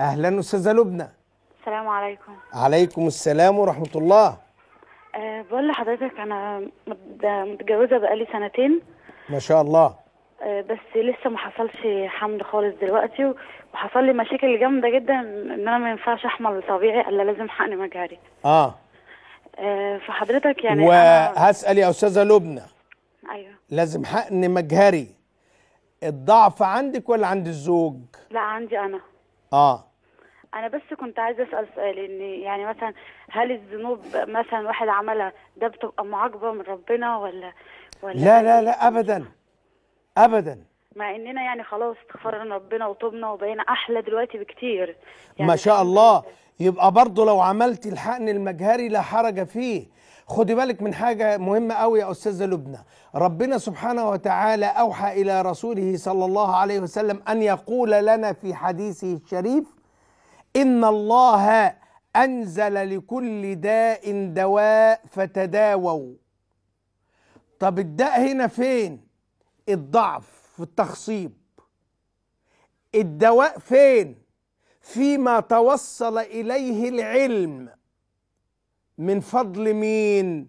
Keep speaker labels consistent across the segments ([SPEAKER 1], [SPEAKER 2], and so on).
[SPEAKER 1] اهلا استاذه لبنى
[SPEAKER 2] السلام عليكم
[SPEAKER 1] عليكم السلام ورحمه الله
[SPEAKER 2] أه بقول لحضرتك انا متجوزه بقالي سنتين
[SPEAKER 1] ما شاء الله
[SPEAKER 2] أه بس لسه ما حصلش حمل خالص دلوقتي وحصل لي مشاكل جامده جدا ان انا ما ينفعش احمل طبيعي الا لازم حقن مجهري اه, أه فحضرتك يعني
[SPEAKER 1] وهسال يا استاذه لبنى ايوه لازم حقن مجهري الضعف عندك ولا عند الزوج
[SPEAKER 2] لا عندي انا اه انا بس كنت عايزه اسال سؤال ان يعني مثلا هل الذنوب مثلا واحد عملها ده بتبقى معاقبه من ربنا ولا ولا لا لا إيه؟ لا
[SPEAKER 1] ابدا ابدا
[SPEAKER 2] مع اننا يعني خلاص استغفرنا ربنا وطبنا وبقينا احلى دلوقتي بكتير
[SPEAKER 1] يعني ما شاء الله يبقى برضه لو عملت الحقن المجهري لا حرج فيه خدي بالك من حاجة مهمة قوي يا أستاذة لبنى ربنا سبحانه وتعالى أوحى إلى رسوله صلى الله عليه وسلم أن يقول لنا في حديثه الشريف إن الله أنزل لكل داء دواء فتداووا طب الداء هنا فين الضعف في التخصيب الدواء فين فيما توصل إليه العلم من فضل مين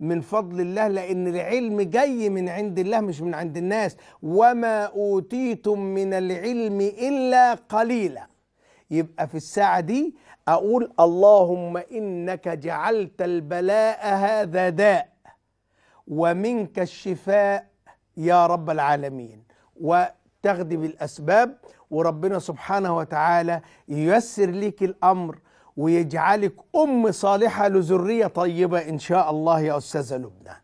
[SPEAKER 1] من فضل الله لان العلم جاي من عند الله مش من عند الناس وما اوتيتم من العلم الا قليلا يبقى في الساعه دي اقول اللهم انك جعلت البلاء هذا داء ومنك الشفاء يا رب العالمين وتغدي بالاسباب وربنا سبحانه وتعالى ييسر ليك الامر ويجعلك أم صالحة لذرية طيبة إن شاء الله يا أستاذة لبنى